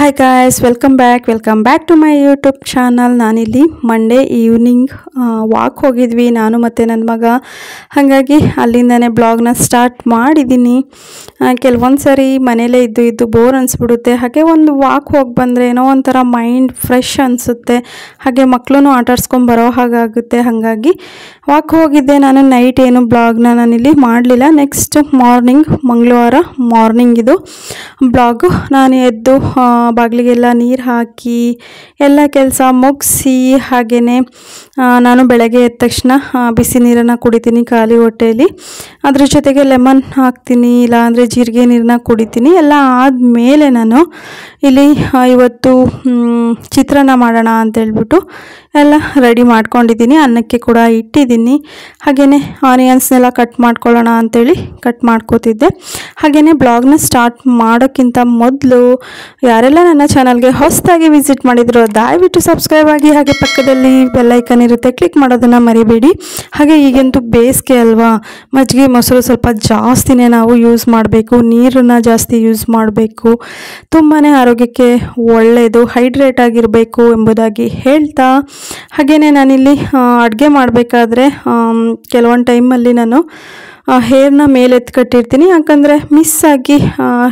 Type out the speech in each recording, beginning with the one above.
hi guys welcome back welcome back to my YouTube channel ನಾನಿಲ್ಲಿ Monday evening walk ಹೋಗಿದ್ವಿ ನಾನು ಮತ್ತು ನನ್ನ ಮಗ ಹಾಗಾಗಿ ಅಲ್ಲಿಂದನೇ ಬ್ಲಾಗ್ನ ಸ್ಟಾರ್ಟ್ ಮಾಡಿದ್ದೀನಿ ಕೆಲವೊಂದು ಸರಿ ಮನೇಲೇ ಇದ್ದು ಇದ್ದು ಬೋರ್ ಅನಿಸ್ಬಿಡುತ್ತೆ ಹಾಗೆ ಒಂದು ವಾಕ್ ಹೋಗಿ ಬಂದರೆ ಏನೋ ಒಂಥರ ಮೈಂಡ್ ಫ್ರೆಶ್ ಅನಿಸುತ್ತೆ ಹಾಗೆ ಮಕ್ಕಳೂ ಬರೋ ಹಾಗಾಗುತ್ತೆ ಹಾಗಾಗಿ ವಾಕ್ ಹೋಗಿದ್ದೆ ನಾನು ನೈಟ್ ಏನು ಬ್ಲಾಗ್ನ ನಾನಿಲ್ಲಿ ಮಾಡಲಿಲ್ಲ ನೆಕ್ಸ್ಟ್ ಮಾರ್ನಿಂಗ್ ಮಂಗಳವಾರ ಮಾರ್ನಿಂಗ್ ಇದು ಬ್ಲಾಗು ನಾನು ಎದ್ದು ಬಾಗಿಲಿಗೆಲ್ಲ ನೀರು ಹಾಕಿ ಎಲ್ಲ ಕೆಲಸ ಮುಗಿಸಿ ಹಾಗೆಯೇ ನಾನು ಬೆಳಗ್ಗೆ ಎದ್ದ ತಕ್ಷಣ ಬಿಸಿ ನೀರನ್ನು ಕುಡಿತೀನಿ ಖಾಲಿ ಹೊಟ್ಟೆಯಲ್ಲಿ ಅದ್ರ ಜೊತೆಗೆ ಲೆಮನ್ ಹಾಕ್ತೀನಿ ಇಲ್ಲಾಂದರೆ ಜೀರಿಗೆ ನೀರನ್ನ ಕುಡಿತೀನಿ ಎಲ್ಲ ಆದಮೇಲೆ ನಾನು ಇಲ್ಲಿ ಇವತ್ತು ಚಿತ್ರಾನ್ನ ಮಾಡೋಣ ಅಂತೇಳ್ಬಿಟ್ಟು ಎಲ್ಲ ರೆಡಿ ಮಾಡ್ಕೊಂಡಿದ್ದೀನಿ ಅನ್ನಕ್ಕೆ ಕೂಡ ಇಟ್ಟಿದ್ದೀನಿ ಹಾಗೆಯೇ ಆನಿಯನ್ಸ್ನೆಲ್ಲ ಕಟ್ ಮಾಡ್ಕೊಳ್ಳೋಣ ಅಂತೇಳಿ ಕಟ್ ಮಾಡ್ಕೋತಿದ್ದೆ ಹಾಗೆಯೇ ಬ್ಲಾಗ್ನ ಸ್ಟಾರ್ಟ್ ಮಾಡೋಕ್ಕಿಂತ ಮೊದಲು ಯಾರೆಲ್ಲ ನನ್ನ ಚಾನಲ್ಗೆ ಹೊಸದಾಗಿ ವಿಸಿಟ್ ಮಾಡಿದ್ರು ದಯವಿಟ್ಟು ಸಬ್ಸ್ಕ್ರೈಬ್ ಆಗಿ ಹಾಗೆ ಪಕ್ಕದಲ್ಲಿ ಬೆಲ್ಲೈಕನ್ ಇರುತ್ತೆ ಕ್ಲಿಕ್ ಮಾಡೋದನ್ನು ಮರಿಬೇಡಿ ಹಾಗೆ ಈಗಂತೂ ಬೇಸಿಗೆ ಅಲ್ವಾ ಮಜ್ಜಿಗೆ ಮೊಸರು ಸ್ವಲ್ಪ ಜಾಸ್ತಿನೇ ನಾವು ಯೂಸ್ ಮಾಡಬೇಕು ನೀರನ್ನು ಜಾಸ್ತಿ ಯೂಸ್ ಮಾಡಬೇಕು ತುಂಬಾ ಆರೋಗ್ಯಕ್ಕೆ ಒಳ್ಳೆಯದು ಹೈಡ್ರೇಟ್ ಆಗಿರಬೇಕು ಎಂಬುದಾಗಿ ಹೇಳ್ತಾ ಹಾಗೆಯೇ ನಾನಿಲ್ಲಿ ಅಡುಗೆ ಮಾಡಬೇಕಾದ್ರೆ ಕೆಲವೊಂದು ಟೈಮಲ್ಲಿ ನಾನು ಹೇರ್ನ ಮೇಲೆ ಕಟ್ಟಿರ್ತೀನಿ ಯಾಕಂದರೆ ಮಿಸ್ ಆಗಿ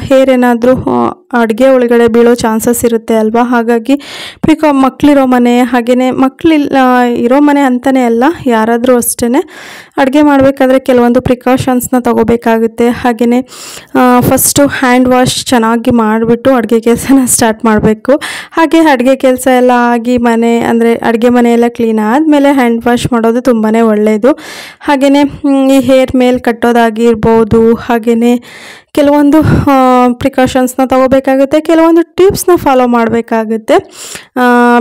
ಹೇರ್ ಏನಾದರೂ ಅಡುಗೆ ಒಳಗಡೆ ಬೀಳೋ ಚಾನ್ಸಸ್ ಇರುತ್ತೆ ಅಲ್ವಾ ಹಾಗಾಗಿ ಬಿಕಾ ಮಕ್ಕಳಿರೋ ಮನೆ ಹಾಗೆಯೇ ಮಕ್ಕಳಿಲ್ಲ ಇರೋ ಮನೆ ಅಂತಲೇ ಅಲ್ಲ ಯಾರಾದರೂ ಅಷ್ಟೇ ಅಡುಗೆ ಮಾಡಬೇಕಾದ್ರೆ ಕೆಲವೊಂದು ಪ್ರಿಕಾಷನ್ಸ್ನ ತಗೋಬೇಕಾಗುತ್ತೆ ಹಾಗೆಯೇ ಫಸ್ಟು ಹ್ಯಾಂಡ್ ವಾಶ್ ಚೆನ್ನಾಗಿ ಮಾಡಿಬಿಟ್ಟು ಅಡುಗೆ ಕೆಲಸನ ಸ್ಟಾರ್ಟ್ ಮಾಡಬೇಕು ಹಾಗೆ ಅಡುಗೆ ಕೆಲಸ ಎಲ್ಲ ಆಗಿ ಮನೆ ಅಂದರೆ ಅಡುಗೆ ಮನೆಯೆಲ್ಲ ಕ್ಲೀನ್ ಆದಮೇಲೆ ಹ್ಯಾಂಡ್ ವಾಶ್ ಮಾಡೋದು ತುಂಬಾ ಒಳ್ಳೆಯದು ಹಾಗೆಯೇ ಈ ಹೇರ್ ಮೇಲ್ ಕಟ್ಟೋದಾಗಿರ್ಬೋದು ಹಾಗೆಯೇ ಕೆಲವೊಂದು ಪ್ರಿಕಾಷನ್ಸ್ನ ತಗೋಬೇಕಾಗುತ್ತೆ ಕೆಲವೊಂದು ಟಿಪ್ಸ್ನ ಫಾಲೋ ಮಾಡಬೇಕಾಗುತ್ತೆ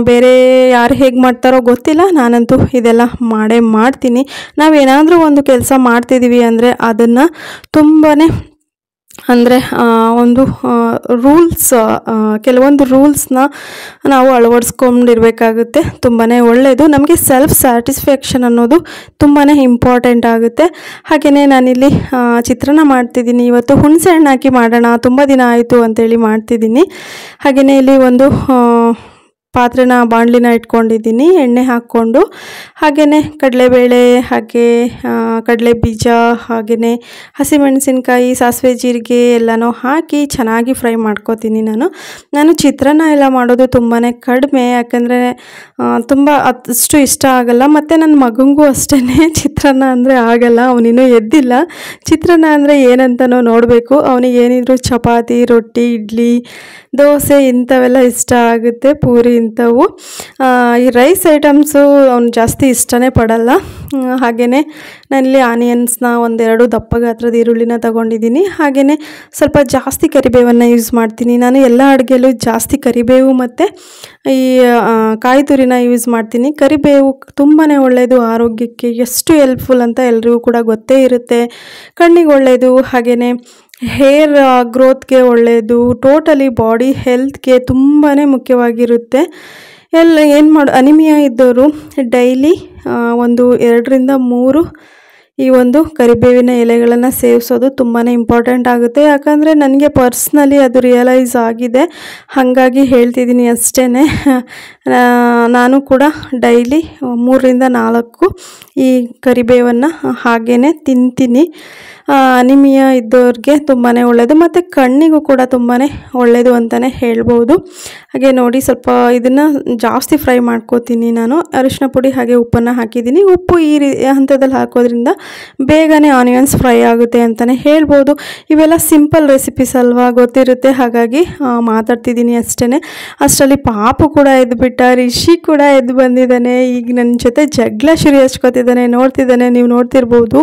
ಬೇರೆ ಯಾರು ಹೇಗೆ ಮಾಡ್ತಾರೋ ಗೊತ್ತಿಲ್ಲ ನಾನಂತೂ ಇದೆಲ್ಲ ಮಾಡೇ ಮಾಡ್ತೀನಿ ನಾವೇನಾದರೂ ಒಂದು ಕೆಲಸ ಮಾಡ್ತಿದ್ದೀವಿ ಅಂದರೆ ಅದನ್ನು ತುಂಬಾ ಅಂದರೆ ಒಂದು ರೂಲ್ಸ್ ಕೆಲವೊಂದು ರೂಲ್ಸ್ನ ನಾವು ಅಳವಡಿಸ್ಕೊಂಡಿರ್ಬೇಕಾಗುತ್ತೆ ತುಂಬಾ ಒಳ್ಳೆಯದು ನಮಗೆ ಸೆಲ್ಫ್ ಸ್ಯಾಟಿಸ್ಫ್ಯಾಕ್ಷನ್ ಅನ್ನೋದು ತುಂಬಾ ಇಂಪಾರ್ಟೆಂಟ್ ಆಗುತ್ತೆ ಹಾಗೆಯೇ ನಾನಿಲ್ಲಿ ಚಿತ್ರಾನ್ನ ಮಾಡ್ತಿದ್ದೀನಿ ಇವತ್ತು ಹುಣಸೆ ಹಣ್ಣು ಹಾಕಿ ಮಾಡೋಣ ತುಂಬ ದಿನ ಆಯಿತು ಅಂತೇಳಿ ಮಾಡ್ತಿದ್ದೀನಿ ಹಾಗೆಯೇ ಇಲ್ಲಿ ಒಂದು ಪಾತ್ರೆನ ಬಾಣಲಿನ ಇಟ್ಕೊಂಡಿದ್ದೀನಿ ಎಣ್ಣೆ ಹಾಕ್ಕೊಂಡು ಹಾಗೆಯೇ ಕಡಲೆಬೇಳೆ ಹಾಗೆ ಕಡಲೆ ಬೀಜ ಹಾಗೆಯೇ ಹಸಿಮೆಣಸಿನ್ಕಾಯಿ ಸಾಸಿವೆ ಜೀರಿಗೆ ಎಲ್ಲನೂ ಹಾಕಿ ಚೆನ್ನಾಗಿ ಫ್ರೈ ಮಾಡ್ಕೋತೀನಿ ನಾನು ನಾನು ಚಿತ್ರಾನ್ನ ಎಲ್ಲ ಮಾಡೋದು ತುಂಬಾ ಕಡಿಮೆ ಯಾಕಂದರೆ ತುಂಬ ಅಷ್ಟು ಇಷ್ಟ ಆಗೋಲ್ಲ ಮತ್ತು ನನ್ನ ಮಗನಿಗೂ ಅಷ್ಟೇ ಚಿತ್ರಾನ್ನ ಅಂದರೆ ಆಗಲ್ಲ ಅವನಿನ್ನೂ ಎದ್ದಿಲ್ಲ ಚಿತ್ರಾನ್ನ ಅಂದರೆ ಏನಂತನೋ ನೋಡಬೇಕು ಅವನಿಗೆ ಏನಿದ್ರು ಚಪಾತಿ ರೊಟ್ಟಿ ಇಡ್ಲಿ ದೋಸೆ ಇಂಥವೆಲ್ಲ ಇಷ್ಟ ಆಗುತ್ತೆ ಪೂರಿ ಇಂಥವು ಈ ರೈಸ್ ಐಟಮ್ಸು ಅವ್ನು ಜಾಸ್ತಿ ಇಷ್ಟನೇ ಪಡಲ್ಲ ಹಾಗೆಯೇ ನಾನಿಲ್ಲಿ ಆನಿಯನ್ಸ್ನ ಒಂದೆರಡು ದಪ್ಪ ಗಾತ್ರದ ಈರುಳ್ಳಿನ ತಗೊಂಡಿದ್ದೀನಿ ಹಾಗೆಯೇ ಸ್ವಲ್ಪ ಜಾಸ್ತಿ ಕರಿಬೇವನ್ನು ಯೂಸ್ ಮಾಡ್ತೀನಿ ನಾನು ಎಲ್ಲ ಅಡುಗೆಯಲ್ಲೂ ಜಾಸ್ತಿ ಕರಿಬೇವು ಮತ್ತು ಈ ಕಾಯಿ ತುರಿನ ಯೂಸ್ ಮಾಡ್ತೀನಿ ಕರಿಬೇವು ತುಂಬಾ ಒಳ್ಳೆಯದು ಆರೋಗ್ಯಕ್ಕೆ ಎಷ್ಟು ಹೆಲ್ಪ್ಫುಲ್ ಅಂತ ಎಲ್ರಿಗೂ ಕೂಡ ಗೊತ್ತೇ ಇರುತ್ತೆ ಕಣ್ಣಿಗೆ ಒಳ್ಳೆಯದು ಹಾಗೆಯೇ ಹೇರ್ ಗ್ರೋತ್ಗೆ ಒಳ್ಳೆಯದು ಟೋಟಲಿ ಬಾಡಿ ಹೆಲ್ತ್ಗೆ ತುಂಬಾ ಮುಖ್ಯವಾಗಿರುತ್ತೆ ಎಲ್ಲ ಏನು ಮಾಡು ಅನಿಮಿಯಾ ಇದ್ದವರು ಡೈಲಿ ಒಂದು ಎರಡರಿಂದ ಮೂರು ಈ ಒಂದು ಕರಿಬೇವಿನ ಎಲೆಗಳನ್ನು ಸೇವಿಸೋದು ತುಂಬಾ ಇಂಪಾರ್ಟೆಂಟ್ ಆಗುತ್ತೆ ಯಾಕಂದರೆ ನನಗೆ ಪರ್ಸ್ನಲಿ ಅದು ರಿಯಲೈಸ್ ಆಗಿದೆ ಹಾಗಾಗಿ ಹೇಳ್ತಿದ್ದೀನಿ ಅಷ್ಟೇ ನಾನು ಕೂಡ ಡೈಲಿ ಮೂರರಿಂದ ನಾಲ್ಕು ಈ ಕರಿಬೇವನ್ನು ಹಾಗೇ ತಿಂತೀನಿ ಅನಿಮಿಯಾ ಇದ್ದವ್ರಿಗೆ ತುಂಬಾ ಒಳ್ಳೆಯದು ಮತ್ತು ಕಣ್ಣಿಗೂ ಕೂಡ ತುಂಬಾ ಒಳ್ಳೆಯದು ಅಂತಲೇ ಹೇಳ್ಬೋದು ಹಾಗೆ ನೋಡಿ ಸ್ವಲ್ಪ ಇದನ್ನು ಜಾಸ್ತಿ ಫ್ರೈ ಮಾಡ್ಕೋತೀನಿ ನಾನು ಅರಿಶಿನ ಪುಡಿ ಹಾಗೆ ಉಪ್ಪನ್ನು ಹಾಕಿದ್ದೀನಿ ಉಪ್ಪು ಈ ರೀ ಹಂತದಲ್ಲಿ ಹಾಕೋದ್ರಿಂದ ಬೇಗನೆ ಆನಿಯನ್ಸ್ ಫ್ರೈ ಆಗುತ್ತೆ ಅಂತಲೇ ಹೇಳ್ಬೋದು ಇವೆಲ್ಲ ಸಿಂಪಲ್ ರೆಸಿಪೀಸ್ ಅಲ್ವಾ ಗೊತ್ತಿರುತ್ತೆ ಹಾಗಾಗಿ ಮಾತಾಡ್ತಿದ್ದೀನಿ ಅಷ್ಟೇ ಅಷ್ಟರಲ್ಲಿ ಪಾಪು ಕೂಡ ಎದ್ದು ಬಿಟ್ಟ ರಿಷಿ ಕೂಡ ಎದ್ದು ಬಂದಿದ್ದಾನೆ ಈಗ ನನ್ನ ಜೊತೆ ಜಗಳ ಶುರು ಹಚ್ಕೋತಿದ್ದಾನೆ ನೋಡ್ತಿದ್ದಾನೆ ನೀವು ನೋಡ್ತಿರ್ಬೋದು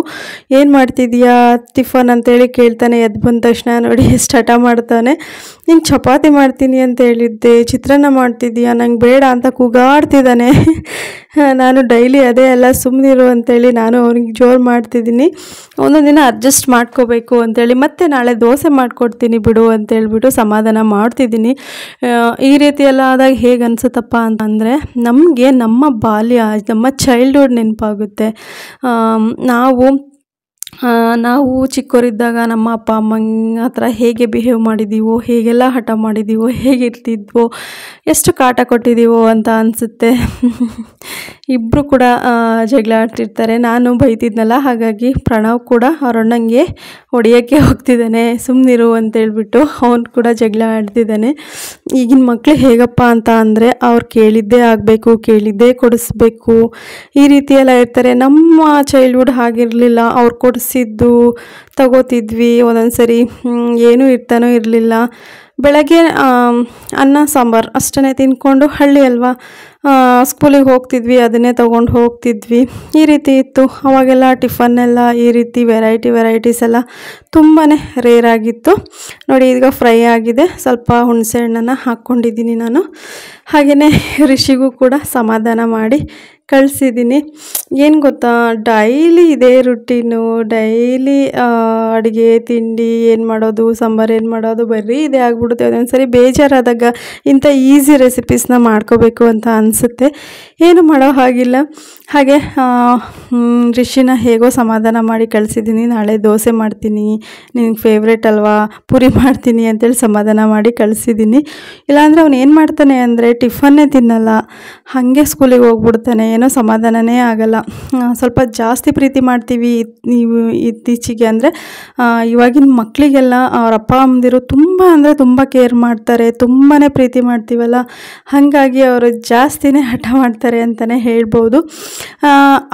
ಏನು ಮಾಡ್ತಿದ್ದೀಯಾ ಟಿಫನ್ ಅಂತೇಳಿ ಕೇಳ್ತಾನೆ ಎದ್ದು ಬಂದ ತಕ್ಷಣ ನೋಡಿ ಸ್ಟಾಟ ಮಾಡ್ತಾನೆ ನೀನು ಚಪಾತಿ ಮಾಡ್ತೀನಿ ಅಂತ ಹೇಳಿದ್ದೆ ಚಿತ್ರಾನ್ನ ಮಾಡ್ತಿದ್ದೀಯಾ ನಂಗೆ ಬೇಡ ಅಂತ ಕೂಗಾಡ್ತಿದ್ದಾನೆ ನಾನು ಡೈಲಿ ಅದೇ ಎಲ್ಲ ಸುಮ್ಮನಿರು ಅಂತೇಳಿ ನಾನು ಅವ್ನಿಗೆ ಜೋರು ಮಾಡ್ತಿದ್ದೀನಿ ಒಂದೊಂದು ದಿನ ಅಡ್ಜಸ್ಟ್ ಮಾಡ್ಕೋಬೇಕು ಅಂತೇಳಿ ಮತ್ತೆ ನಾಳೆ ದೋಸೆ ಮಾಡಿಕೊಡ್ತೀನಿ ಬಿಡು ಅಂತೇಳ್ಬಿಟ್ಟು ಸಮಾಧಾನ ಮಾಡ್ತಿದ್ದೀನಿ ಈ ರೀತಿ ಎಲ್ಲ ಆದಾಗ ಹೇಗೆ ಅನಿಸುತ್ತಪ್ಪ ಅಂತಂದರೆ ನಮಗೆ ನಮ್ಮ ಬಾಲ್ಯ ನಮ್ಮ ಚೈಲ್ಡ್ಹುಡ್ ನೆನಪಾಗುತ್ತೆ ನಾವು ನಾವು ಚಿಕ್ಕವರಿದ್ದಾಗ ನಮ್ಮ ಅಪ್ಪ ಅಮ್ಮನ ಹತ್ರ ಹೇಗೆ ಬಿಹೇವ್ ಮಾಡಿದ್ದೀವೋ ಹೇಗೆಲ್ಲ ಹಠ ಮಾಡಿದ್ದೀವೋ ಹೇಗಿರ್ತಿದ್ವೋ ಎಷ್ಟು ಕಾಟ ಕೊಟ್ಟಿದ್ದೀವೋ ಅಂತ ಅನಿಸುತ್ತೆ ಇಬ್ಬರು ಕೂಡ ಜಗಳ ಆಡ್ತಿರ್ತಾರೆ ನಾನು ಬೈತಿದ್ನಲ್ಲ ಹಾಗಾಗಿ ಪ್ರಣವ್ ಕೂಡ ಅವರಣ್ಣಂಗೆ ಹೊಡೆಯೋಕ್ಕೆ ಹೋಗ್ತಿದ್ದಾನೆ ಸುಮ್ಮನಿರು ಅಂತೇಳ್ಬಿಟ್ಟು ಅವನು ಕೂಡ ಜಗಳ ಆಡ್ತಿದ್ದಾನೆ ಈಗಿನ ಮಕ್ಕಳು ಹೇಗಪ್ಪ ಅಂತ ಅಂದರೆ ಅವ್ರು ಕೇಳಿದ್ದೇ ಆಗಬೇಕು ಕೇಳಿದ್ದೇ ಕೊಡಿಸ್ಬೇಕು ಈ ರೀತಿಯೆಲ್ಲ ಇರ್ತಾರೆ ನಮ್ಮ ಚೈಲ್ಡ್ಹುಡ್ ಆಗಿರಲಿಲ್ಲ ಅವ್ರು ಕೊಡಿಸಿದ್ದು ತಗೋತಿದ್ವಿ ಒಂದೊಂದು ಸರಿ ಏನೂ ಇರ್ತಾನೋ ಇರಲಿಲ್ಲ ಬೆಳಗ್ಗೆ ಅನ್ನ ಸಾಂಬಾರು ಅಷ್ಟನ್ನೇ ತಿಂದ್ಕೊಂಡು ಹಳ್ಳಿ ಅಲ್ವಾ ಸ್ಕೂಲಿಗೆ ಹೋಗ್ತಿದ್ವಿ ಅದನ್ನೇ ತೊಗೊಂಡು ಹೋಗ್ತಿದ್ವಿ ಈ ರೀತಿ ಇತ್ತು ಅವಾಗೆಲ್ಲ ಟಿಫನ್ನೆಲ್ಲ ಈ ರೀತಿ ವೆರೈಟಿ ವೆರೈಟೀಸ್ ಎಲ್ಲ ತುಂಬಾ ರೇರ್ ಆಗಿತ್ತು ನೋಡಿ ಈಗ ಫ್ರೈ ಆಗಿದೆ ಸ್ವಲ್ಪ ಹುಣಸೆ ಹಣ್ಣನ್ನು ಹಾಕ್ಕೊಂಡಿದ್ದೀನಿ ನಾನು ಹಾಗೆಯೇ ರಿಷಿಗೂ ಕೂಡ ಸಮಾಧಾನ ಮಾಡಿ ಕಳಿಸಿದ್ದೀನಿ ಏನು ಗೊತ್ತಾ ಡೈಲಿ ಇದೇ ರುಟೀನು ಡೈಲಿ ಅಡುಗೆ ತಿಂಡಿ ಏನು ಮಾಡೋದು ಸಾಂಬಾರು ಏನು ಮಾಡೋದು ಬರೀ ಇದೇ ಆಗ್ಬಿಡುತ್ತೆ ಅದೊಂದು ಸರಿ ಬೇಜಾರಾದಾಗ ಇಂಥ ಈಸಿ ರೆಸಿಪೀಸ್ನ ಮಾಡ್ಕೋಬೇಕು ಅಂತ ಅನ್ ಅನಿಸುತ್ತೆ ಏನು ಮಾಡೋ ಹಾಗಿಲ್ಲ ಹಾಗೆ ರಿಷಿನ ಹೇಗೋ ಸಮಾಧಾನ ಮಾಡಿ ಕಳಿಸಿದ್ದೀನಿ ನಾಳೆ ದೋಸೆ ಮಾಡ್ತೀನಿ ನಿನಗೆ ಫೇವ್ರೇಟ್ ಅಲ್ವಾ ಪುರಿ ಮಾಡ್ತೀನಿ ಅಂತೇಳಿ ಸಮಾಧಾನ ಮಾಡಿ ಕಳಿಸಿದ್ದೀನಿ ಇಲ್ಲಾಂದರೆ ಅವನು ಏನು ಮಾಡ್ತಾನೆ ಅಂದರೆ ಟಿಫನ್ನೇ ತಿನ್ನಲ್ಲ ಹಾಗೆ ಸ್ಕೂಲಿಗೆ ಹೋಗ್ಬಿಡ್ತಾನೆ ಏನೋ ಸಮಾಧಾನನೇ ಆಗಲ್ಲ ಸ್ವಲ್ಪ ಜಾಸ್ತಿ ಪ್ರೀತಿ ಮಾಡ್ತೀವಿ ಇತ್ತೀಚೆಗೆ ಅಂದರೆ ಇವಾಗಿನ ಮಕ್ಕಳಿಗೆಲ್ಲ ಅವ್ರ ಅಪ್ಪ ಅಮ್ಮದಿರು ತುಂಬ ಅಂದರೆ ತುಂಬ ಕೇರ್ ಮಾಡ್ತಾರೆ ತುಂಬಾ ಪ್ರೀತಿ ಮಾಡ್ತೀವಲ್ಲ ಹಾಗಾಗಿ ಅವರು ಜಾಸ್ತಿ ಜಾಸ್ತಿನೇ ಹಠ ಮಾಡ್ತಾರೆ ಅಂತಲೇ ಹೇಳ್ಬೋದು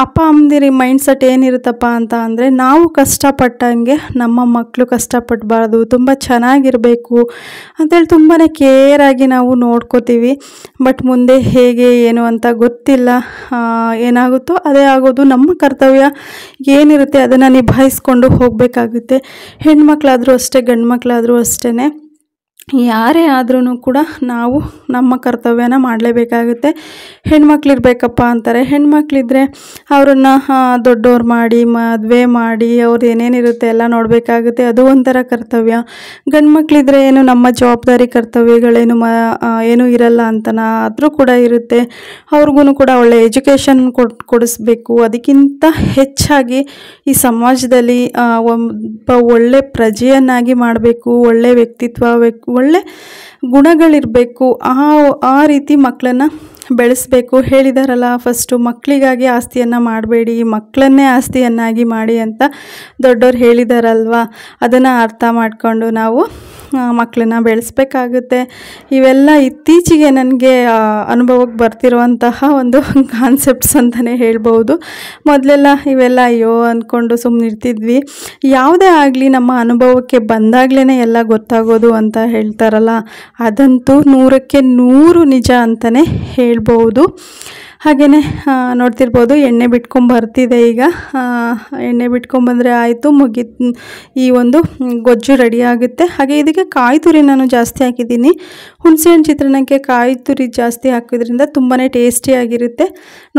ಅಪ್ಪ ಅಮ್ಮದಿರಿ ಮೈಂಡ್ ಸೆಟ್ ಏನಿರುತ್ತಪ್ಪ ಅಂತ ಅಂದರೆ ನಾವು ಕಷ್ಟಪಟ್ಟಂಗೆ ನಮ್ಮ ಮಕ್ಕಳು ಕಷ್ಟಪಡಬಾರ್ದು ತುಂಬ ಚೆನ್ನಾಗಿರಬೇಕು ಅಂತೇಳಿ ತುಂಬಾ ಕೇರಾಗಿ ನಾವು ನೋಡ್ಕೋತೀವಿ ಬಟ್ ಮುಂದೆ ಹೇಗೆ ಏನು ಅಂತ ಗೊತ್ತಿಲ್ಲ ಏನಾಗುತ್ತೋ ಅದೇ ಆಗೋದು ನಮ್ಮ ಕರ್ತವ್ಯ ಏನಿರುತ್ತೆ ಅದನ್ನು ನಿಭಾಯಿಸ್ಕೊಂಡು ಹೋಗಬೇಕಾಗುತ್ತೆ ಹೆಣ್ಮಕ್ಳಾದರೂ ಅಷ್ಟೇ ಗಂಡು ಮಕ್ಕಳಾದರೂ ಅಷ್ಟೇ ಯಾರೇ ಆದ್ರೂ ಕೂಡ ನಾವು ನಮ್ಮ ಕರ್ತವ್ಯನ ಮಾಡಲೇಬೇಕಾಗುತ್ತೆ ಹೆಣ್ಮಕ್ಳಿರ್ಬೇಕಪ್ಪ ಅಂತಾರೆ ಹೆಣ್ಮಕ್ಳಿದ್ರೆ ಅವರನ್ನು ದೊಡ್ಡವ್ರು ಮಾಡಿ ಮದುವೆ ಮಾಡಿ ಅವ್ರು ಏನೇನಿರುತ್ತೆ ಎಲ್ಲ ನೋಡಬೇಕಾಗುತ್ತೆ ಅದು ಒಂಥರ ಕರ್ತವ್ಯ ಗಂಡು ಮಕ್ಕಳಿದ್ರೆ ಏನು ನಮ್ಮ ಜವಾಬ್ದಾರಿ ಕರ್ತವ್ಯಗಳೇನು ಮ ಏನೂ ಇರಲ್ಲ ಅಂತನ ಆದರೂ ಕೂಡ ಇರುತ್ತೆ ಅವ್ರಿಗೂ ಕೂಡ ಒಳ್ಳೆ ಎಜುಕೇಷನ್ ಕೊಡಿಸ್ಬೇಕು ಅದಕ್ಕಿಂತ ಹೆಚ್ಚಾಗಿ ಈ ಸಮಾಜದಲ್ಲಿ ಒಬ್ಬ ಒಳ್ಳೆ ಪ್ರಜೆಯನ್ನಾಗಿ ಮಾಡಬೇಕು ಒಳ್ಳೆ ವ್ಯಕ್ತಿತ್ವ ಒಳ್ಳೆ ಗುಣಗಳಿರಬೇಕು ಆ ಆ ರೀತಿ ಮಕ್ಕಳನ್ನು ಬೆಳೆಸಬೇಕು ಹೇಳಿದಾರಲ್ಲ ಫಸ್ಟು ಮಕ್ಕಳಿಗಾಗಿ ಆಸ್ತಿಯನ್ನು ಮಾಡಬೇಡಿ ಮಕ್ಕಳನ್ನೇ ಆಸ್ತಿಯನ್ನಾಗಿ ಮಾಡಿ ಅಂತ ದೊಡ್ಡವ್ರು ಹೇಳಿದಾರಲ್ವ ಅದನ್ನು ಅರ್ಥ ಮಾಡಿಕೊಂಡು ನಾವು ಮಕ್ಕಳನ್ನ ಬೆಳೆಸ್ಬೇಕಾಗುತ್ತೆ ಇವೆಲ್ಲ ಇತ್ತೀಚೆಗೆ ನನಗೆ ಅನುಭವಕ್ಕೆ ಬರ್ತಿರುವಂತಹ ಒಂದು ಕಾನ್ಸೆಪ್ಟ್ಸ್ ಅಂತಲೇ ಹೇಳ್ಬೋದು ಮೊದಲೆಲ್ಲ ಇವೆಲ್ಲ ಅಯ್ಯೋ ಅಂದ್ಕೊಂಡು ಸುಮ್ಮನಿರ್ತಿದ್ವಿ ಯಾವುದೇ ಆಗಲಿ ನಮ್ಮ ಅನುಭವಕ್ಕೆ ಬಂದಾಗಲೇ ಎಲ್ಲ ಗೊತ್ತಾಗೋದು ಅಂತ ಹೇಳ್ತಾರಲ್ಲ ಅದಂತೂ ನೂರಕ್ಕೆ ನೂರು ನಿಜ ಅಂತಲೇ ಹೇಳ್ಬೋದು ಹಾಗೆಯೇ ನೋಡ್ತಿರ್ಬೋದು ಎಣ್ಣೆ ಬಿಟ್ಕೊಂಬರ್ತಿದೆ ಈಗ ಎಣ್ಣೆ ಬಿಟ್ಕೊಂಬಂದರೆ ಆಯಿತು ಮುಗಿ ಈ ಒಂದು ಗೊಜ್ಜು ರೆಡಿ ಆಗುತ್ತೆ ಹಾಗೆ ಇದಕ್ಕೆ ಕಾಯಿ ತುರಿ ನಾನು ಜಾಸ್ತಿ ಹಾಕಿದ್ದೀನಿ ಹುಣಸೆಹಣ್ಣು ಚಿತ್ರಾನ್ನಕ್ಕೆ ಕಾಯಿ ತುರಿ ಜಾಸ್ತಿ ಹಾಕೋದ್ರಿಂದ ತುಂಬಾ ಟೇಸ್ಟಿಯಾಗಿರುತ್ತೆ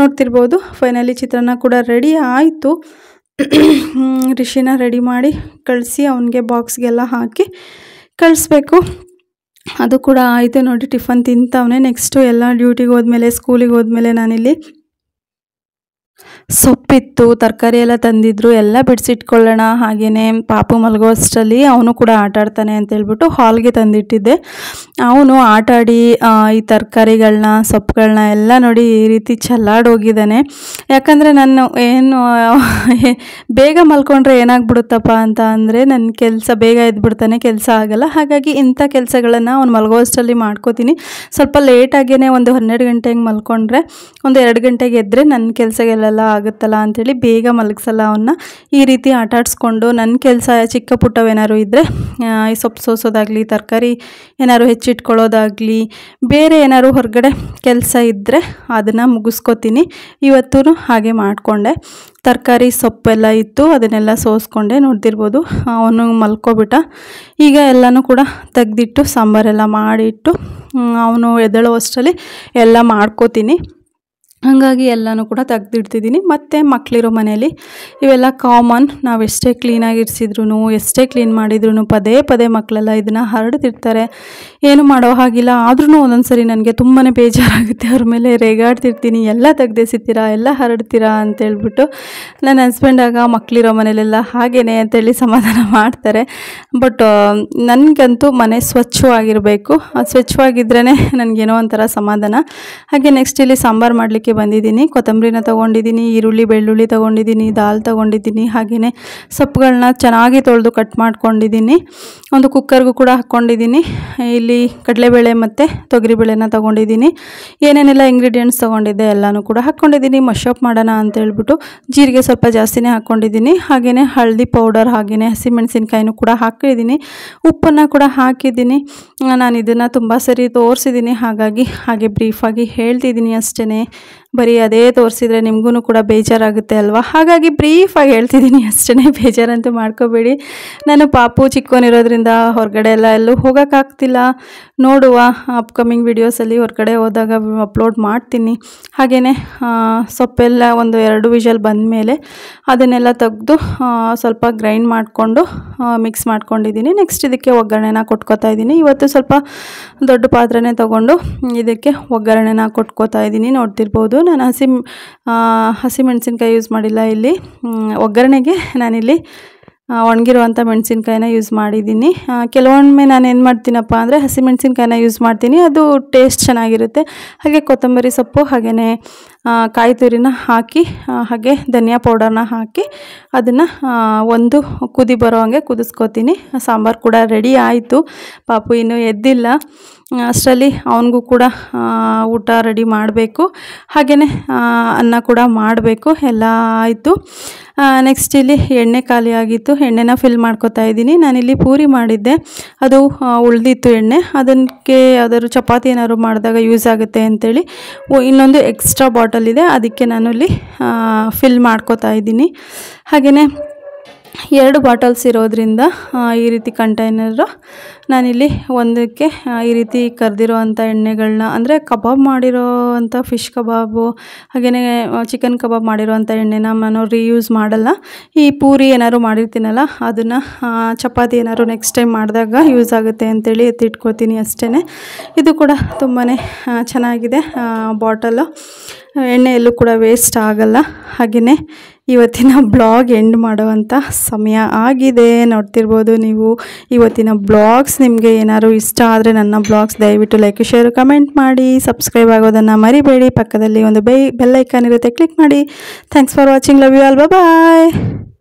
ನೋಡ್ತಿರ್ಬೋದು ಫೈನಲಿ ಚಿತ್ರಾನ್ನ ಕೂಡ ರೆಡಿ ಆಯಿತು ರಿಷಿನ ರೆಡಿ ಮಾಡಿ ಕಳಿಸಿ ಅವನಿಗೆ ಬಾಕ್ಸ್ಗೆಲ್ಲ ಹಾಕಿ ಕಳಿಸ್ಬೇಕು ಅದು ಕೂಡ ಆಯಿತು ನೋಡಿ ಟಿಫನ್ ತಿಂತವನೇ ನೆಕ್ಸ್ಟು ಎಲ್ಲ ಡ್ಯೂಟಿಗೆ ಹೋದ್ಮೇಲೆ ಸ್ಕೂಲಿಗೆ ಹೋದ್ಮೇಲೆ ನಾನಿಲ್ಲಿ ಸೊಪ್ಪಿತ್ತು ತರಕಾರಿ ಎಲ್ಲ ತಂದಿದ್ರು ಎಲ್ಲ ಬಿಡಿಸಿಟ್ಕೊಳ್ಳೋಣ ಹಾಗೆಯೇ ಪಾಪು ಮಲಗೋ ಅಷ್ಟರಲ್ಲಿ ಅವನು ಕೂಡ ಆಟ ಆಡ್ತಾನೆ ಅಂತೇಳ್ಬಿಟ್ಟು ಹಾಲ್ಗೆ ತಂದಿಟ್ಟಿದ್ದೆ ಅವನು ಆಟಾಡಿ ಈ ತರಕಾರಿಗಳನ್ನ ಸೊಪ್ಪುಗಳನ್ನ ಎಲ್ಲ ನೋಡಿ ಈ ರೀತಿ ಚೆಲ್ಲಾಡೋಗಿದ್ದಾನೆ ಯಾಕಂದರೆ ನಾನು ಏನು ಬೇಗ ಮಲ್ಕೊಂಡ್ರೆ ಏನಾಗ್ಬಿಡುತ್ತಪ್ಪ ಅಂತ ಅಂದರೆ ನನ್ನ ಕೆಲಸ ಬೇಗ ಎದ್ಬಿಡ್ತಾನೆ ಕೆಲಸ ಆಗಲ್ಲ ಹಾಗಾಗಿ ಇಂಥ ಕೆಲಸಗಳನ್ನು ಅವ್ನು ಮಲಗೋಷ್ಟಲ್ಲಿ ಮಾಡ್ಕೋತೀನಿ ಸ್ವಲ್ಪ ಲೇಟಾಗೇ ಒಂದು ಹನ್ನೆರಡು ಗಂಟೆಗೆ ಮಲ್ಕೊಂಡ್ರೆ ಒಂದು ಎರಡು ಗಂಟೆಗೆ ಎದ್ದರೆ ನನ್ನ ಕೆಲಸಗಳೆಲ್ಲ ಆಗುತ್ತಲ್ಲ ಅಂಥೇಳಿ ಬೇಗ ಮಲಗಿಸಲ್ಲ ಅವನ್ನ ಈ ರೀತಿ ಆಟಾಡಿಸ್ಕೊಂಡು ನನ್ನ ಕೆಲಸ ಚಿಕ್ಕ ಪುಟ್ಟವೇನಾದ್ರು ಇದ್ದರೆ ಈ ಸೊಪ್ಪು ಸೋಸೋದಾಗಲಿ ತರಕಾರಿ ಏನಾದ್ರು ಹೆಚ್ಚಿಟ್ಕೊಳ್ಳೋದಾಗಲಿ ಬೇರೆ ಏನಾದ್ರು ಹೊರಗಡೆ ಕೆಲಸ ಇದ್ದರೆ ಅದನ್ನು ಮುಗಿಸ್ಕೊತೀನಿ ಇವತ್ತೂ ಹಾಗೆ ಮಾಡಿಕೊಂಡೆ ತರಕಾರಿ ಸೊಪ್ಪೆಲ್ಲ ಇತ್ತು ಅದನ್ನೆಲ್ಲ ಸೋಸ್ಕೊಂಡೆ ನೋಡ್ತಿರ್ಬೋದು ಅವನು ಮಲ್ಕೊಬಿಟ್ಟ ಈಗ ಎಲ್ಲನೂ ಕೂಡ ತೆಗೆದಿಟ್ಟು ಸಾಂಬಾರೆಲ್ಲ ಮಾಡಿಟ್ಟು ಅವನು ಎದಳೋ ಅಷ್ಟರಲ್ಲಿ ಎಲ್ಲ ಮಾಡ್ಕೋತೀನಿ ಹಾಗಾಗಿ ಎಲ್ಲನೂ ಕೂಡ ತೆಗ್ದಿಡ್ತಿದ್ದೀನಿ ಮತ್ತು ಮಕ್ಕಳಿರೋ ಮನೆಯಲ್ಲಿ ಇವೆಲ್ಲ ಕಾಮನ್ ನಾವು ಎಷ್ಟೇ ಕ್ಲೀನಾಗಿ ಎಷ್ಟೇ ಕ್ಲೀನ್ ಮಾಡಿದ್ರು ಪದೇ ಪದೇ ಮಕ್ಕಳೆಲ್ಲ ಇದನ್ನು ಹರಡ್ತಿರ್ತಾರೆ ಏನು ಮಾಡೋ ಹಾಗಿಲ್ಲ ಆದ್ರೂ ಒಂದೊಂದ್ಸರಿ ನನಗೆ ತುಂಬಾ ಬೇಜಾರಾಗುತ್ತೆ ಅವ್ರ ಮೇಲೆ ರೇಗಾಡ್ತಿರ್ತೀನಿ ಎಲ್ಲ ತೆಗೆದಿಸ್ತೀರಾ ಎಲ್ಲ ಹರಡ್ತೀರಾ ಅಂತೇಳ್ಬಿಟ್ಟು ನನ್ನ ಹಸ್ಬೆಂಡಾಗ ಮಕ್ಕಳಿರೋ ಮನೇಲೆಲ್ಲ ಹಾಗೇನೆ ಅಂತೇಳಿ ಸಮಾಧಾನ ಮಾಡ್ತಾರೆ ಬಟ್ ನನಗಂತೂ ಮನೆ ಸ್ವಚ್ಛವಾಗಿರಬೇಕು ಸ್ವಚ್ಛವಾಗಿದ್ರೇ ನನಗೇನೋ ಒಂಥರ ಸಮಾಧಾನ ಹಾಗೆ ನೆಕ್ಸ್ಟ್ ಇಲ್ಲಿ ಸಾಂಬಾರು ಮಾಡಲಿಕ್ಕೆ ಬಂದಿದ್ದೀನಿ ಕೊತ್ತಂಬರಿನ ತೊಗೊಂಡಿದ್ದೀನಿ ಈರುಳ್ಳಿ ಬೆಳ್ಳುಳ್ಳಿ ತೊಗೊಂಡಿದ್ದೀನಿ ದಾಲ್ ತೊಗೊಂಡಿದ್ದೀನಿ ಹಾಗೆಯೇ ಸೊಪ್ಪುಗಳನ್ನ ಚೆನ್ನಾಗಿ ತೊಳೆದು ಕಟ್ ಮಾಡ್ಕೊಂಡಿದ್ದೀನಿ ಒಂದು ಕುಕ್ಕರ್ಗೂ ಕೂಡ ಹಾಕ್ಕೊಂಡಿದ್ದೀನಿ ಇಲ್ಲಿ ಇಲ್ಲಿ ಕಡಲೆಬೇಳೆ ಮತ್ತು ತೊಗರಿಬೇಳೆನ ತೊಗೊಂಡಿದ್ದೀನಿ ಏನೇನೆಲ್ಲ ಇಂಗ್ರೀಡಿಯೆಂಟ್ಸ್ ತೊಗೊಂಡಿದ್ದೆ ಎಲ್ಲನೂ ಕೂಡ ಹಾಕ್ಕೊಂಡಿದ್ದೀನಿ ಮಶಪ್ ಮಾಡೋಣ ಅಂತ ಹೇಳ್ಬಿಟ್ಟು ಜೀರಿಗೆ ಸ್ವಲ್ಪ ಜಾಸ್ತಿನೇ ಹಾಕ್ಕೊಂಡಿದ್ದೀನಿ ಹಾಗೆಯೇ ಹಳದಿ ಪೌಡರ್ ಹಾಗೆಯೇ ಹಸಿಮೆಣಸಿನ್ಕಾಯಿನೂ ಕೂಡ ಹಾಕಿದ್ದೀನಿ ಉಪ್ಪನ್ನು ಕೂಡ ಹಾಕಿದ್ದೀನಿ ನಾನು ಇದನ್ನು ತುಂಬ ಸರಿ ತೋರಿಸಿದ್ದೀನಿ ಹಾಗಾಗಿ ಹಾಗೆ ಬ್ರೀಫಾಗಿ ಹೇಳ್ತಿದ್ದೀನಿ ಅಷ್ಟೇ ಬರೀ ಅದೇ ತೋರಿಸಿದ್ರೆ ನಿಮಗೂ ಕೂಡ ಬೇಜಾರಾಗುತ್ತೆ ಅಲ್ವಾ ಹಾಗಾಗಿ ಬ್ರೀಫಾಗಿ ಹೇಳ್ತಿದ್ದೀನಿ ಅಷ್ಟೇ ಬೇಜಾರಂತೂ ಮಾಡ್ಕೋಬೇಡಿ ನಾನು ಪಾಪು ಚಿಕ್ಕವನಿರೋದ್ರಿಂದ ಹೊರಗಡೆ ಎಲ್ಲ ಎಲ್ಲೂ ಹೋಗೋಕ್ಕಾಗ್ತಿಲ್ಲ ನೋಡುವ ಅಪ್ಕಮಿಂಗ್ ವಿಡಿಯೋಸಲ್ಲಿ ಹೊರಗಡೆ ಹೋದಾಗ ಅಪ್ಲೋಡ್ ಮಾಡ್ತೀನಿ ಹಾಗೆಯೇ ಸೊಪ್ಪೆಲ್ಲ ಒಂದು ಎರಡು ವಿಷಲ್ ಬಂದ ಮೇಲೆ ಅದನ್ನೆಲ್ಲ ತೆಗೆದು ಸ್ವಲ್ಪ ಗ್ರೈಂಡ್ ಮಾಡಿಕೊಂಡು ಮಿಕ್ಸ್ ಮಾಡ್ಕೊಂಡಿದ್ದೀನಿ ನೆಕ್ಸ್ಟ್ ಇದಕ್ಕೆ ಒಗ್ಗರಣೆನ ಕೊಟ್ಕೋತಾ ಇದ್ದೀನಿ ಇವತ್ತು ಸ್ವಲ್ಪ ದೊಡ್ಡ ಪಾತ್ರೆನೇ ತೊಗೊಂಡು ಇದಕ್ಕೆ ಒಗ್ಗರಣೆನ ಕೊಟ್ಕೋತಾ ಇದ್ದೀನಿ ನೋಡ್ತಿರ್ಬೋದು ನಾನು ಹಸಿ ಹಸಿಮೆಣಸಿನ್ಕಾಯಿ ಯೂಸ್ ಮಾಡಿಲ್ಲ ಇಲ್ಲಿ ಒಗ್ಗರಣೆಗೆ ನಾನಿಲ್ಲಿ ಒಣಗಿರುವಂಥ ಮೆಣಸಿನ್ಕಾಯಿನ ಯೂಸ್ ಮಾಡಿದ್ದೀನಿ ಕೆಲವೊಮ್ಮೆ ನಾನು ಏನು ಮಾಡ್ತೀನಪ್ಪ ಅಂದರೆ ಹಸಿಮೆಣಸಿನ್ಕಾಯಿನ ಯೂಸ್ ಮಾಡ್ತೀನಿ ಅದು ಟೇಸ್ಟ್ ಚೆನ್ನಾಗಿರುತ್ತೆ ಹಾಗೆ ಕೊತ್ತಂಬರಿ ಸೊಪ್ಪು ಹಾಗೆಯೇ ಕಾಯಿ ತುರಿನ ಹಾಕಿ ಹಾಗೆ ಧನಿಯಾ ಪೌಡರ್ನ ಹಾಕಿ ಅದನ್ನು ಒಂದು ಕುದಿ ಬರೋ ಹಾಗೆ ಕುದಿಸ್ಕೋತೀನಿ ಸಾಂಬಾರು ಕೂಡ ರೆಡಿ ಆಯಿತು ಪಾಪು ಇನ್ನೂ ಎದ್ದಿಲ್ಲ ಅಷ್ಟರಲ್ಲಿ ಅವನಿಗೂ ಕೂಡ ಊಟ ರೆಡಿ ಮಾಡಬೇಕು ಹಾಗೆಯೇ ಅನ್ನ ಕೂಡ ಮಾಡಬೇಕು ಎಲ್ಲ ಆಯಿತು ನೆಕ್ಸ್ಟ್ ಇಲ್ಲಿ ಎಣ್ಣೆ ಖಾಲಿ ಆಗಿತ್ತು ಎಣ್ಣೆನ ಫಿಲ್ ಮಾಡ್ಕೋತಾ ಇದ್ದೀನಿ ನಾನಿಲ್ಲಿ ಪೂರಿ ಮಾಡಿದ್ದೆ ಅದು ಉಳಿದಿತ್ತು ಎಣ್ಣೆ ಅದಕ್ಕೆ ಯಾವುದಾದ್ರು ಚಪಾತಿ ಏನಾದ್ರು ಮಾಡಿದಾಗ ಯೂಸ್ ಆಗುತ್ತೆ ಅಂತೇಳಿ ಇನ್ನೊಂದು ಎಕ್ಸ್ಟ್ರಾ ಬಾಟಲ್ ಇದೆ ಅದಕ್ಕೆ ನಾನು ಇಲ್ಲಿ ಫಿಲ್ ಮಾಡ್ಕೋತಾ ಇದ್ದೀನಿ ಹಾಗೆಯೇ ಎರಡು ಬಾಟಲ್ಸ್ ಇರೋದರಿಂದ ಈ ರೀತಿ ಕಂಟೈನರು ನಾನಿಲ್ಲಿ ಒಂದಕ್ಕೆ ಈ ರೀತಿ ಕರೆದಿರೋ ಅಂಥ ಎಣ್ಣೆಗಳನ್ನ ಅಂದರೆ ಕಬಾಬ್ ಮಾಡಿರೋ ಅಂಥ ಫಿಶ್ ಕಬಾಬು ಹಾಗೆಯೇ ಚಿಕನ್ ಕಬಾಬ್ ಮಾಡಿರೋ ಅಂಥ ಎಣ್ಣೆನ ನಾನು ರೀಯೂಸ್ ಮಾಡಲ್ಲ ಈ ಪೂರಿ ಏನಾದ್ರು ಮಾಡಿರ್ತೀನಲ್ಲ ಅದನ್ನು ಚಪಾತಿ ಏನಾದ್ರು ನೆಕ್ಸ್ಟ್ ಟೈಮ್ ಮಾಡಿದಾಗ ಯೂಸ್ ಆಗುತ್ತೆ ಅಂತೇಳಿ ಎತ್ತಿಟ್ಕೋತೀನಿ ಅಷ್ಟೇ ಇದು ಕೂಡ ತುಂಬಾ ಚೆನ್ನಾಗಿದೆ ಬಾಟಲು ಎಣ್ಣೆಯಲ್ಲೂ ಕೂಡ ವೇಸ್ಟ್ ಆಗಲ್ಲ ಹಾಗೆಯೇ ಇವತ್ತಿನ ಬ್ಲಾಗ್ ಎಂಡ್ ಮಾಡುವಂಥ ಸಮಯ ಆಗಿದೆ ನೋಡ್ತಿರ್ಬೋದು ನೀವು ಇವತ್ತಿನ ಬ್ಲಾಗ್ಸ್ ನಿಮಗೆ ಏನಾದರೂ ಇಷ್ಟ ಆದರೆ ನನ್ನ ಬ್ಲಾಗ್ಸ್ ದಯವಿಟ್ಟು ಲೈಕ್ ಶೇರ್ ಕಮೆಂಟ್ ಮಾಡಿ ಸಬ್ಸ್ಕ್ರೈಬ್ ಆಗೋದನ್ನು ಮರಿಬೇಡಿ ಪಕ್ಕದಲ್ಲಿ ಒಂದು ಬೈ ಬೆಲ್ಲೈಕಾನ್ ಇರುತ್ತೆ ಕ್ಲಿಕ್ ಮಾಡಿ thanks for watching love you all bye